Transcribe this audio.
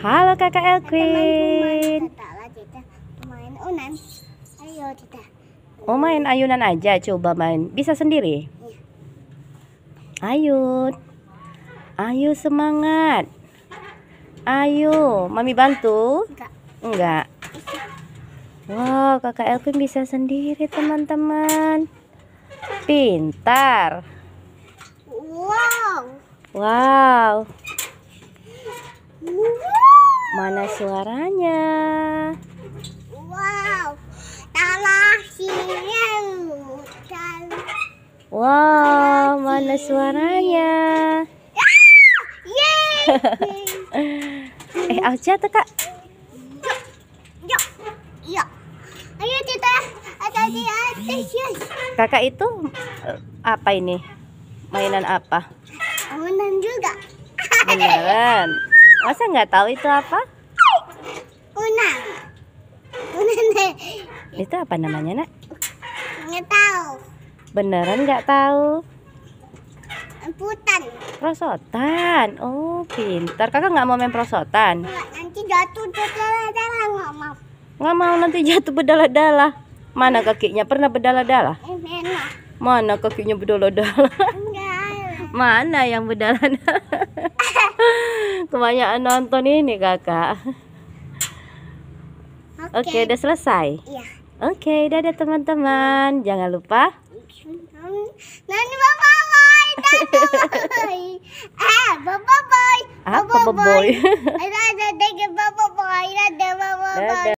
Halo Kakak Elquin. Oh main ayunan aja, coba main. Bisa sendiri? Iya. Ayo. Ayo semangat. Ayo, Mami bantu? Enggak. Enggak. Wow, kakak Elvin bisa sendiri teman-teman. Pintar. Wow. Wow. Mana suaranya? Wow, tanah Wow, mana suaranya? Ah, eh, aja tuh kak. Ayo kita ada di atas. Kakak itu eh, apa ini? Mainan apa? Mainan juga. Beneran. Masa nggak tahu itu apa? unang Kunang. Itu apa namanya, Nak? Nggak tahu. Beneran nggak tahu? Putan. Prosotan. Oh, pintar. Kakak nggak mau main prosotan? Nggak, nanti jatuh berdala-dala, nggak mau. Nggak mau nanti jatuh berdala-dala. Mana kakinya? Pernah berdala-dala? Eh, Mana kakinya berdala-dala? Mana yang berdala-dala? kebanyakan nonton ini kakak oke okay. okay, udah selesai yeah. oke okay, dadah teman-teman jangan lupa nanti bye bye eh bye bye apa bye bye ada bye bye bye ada bye bye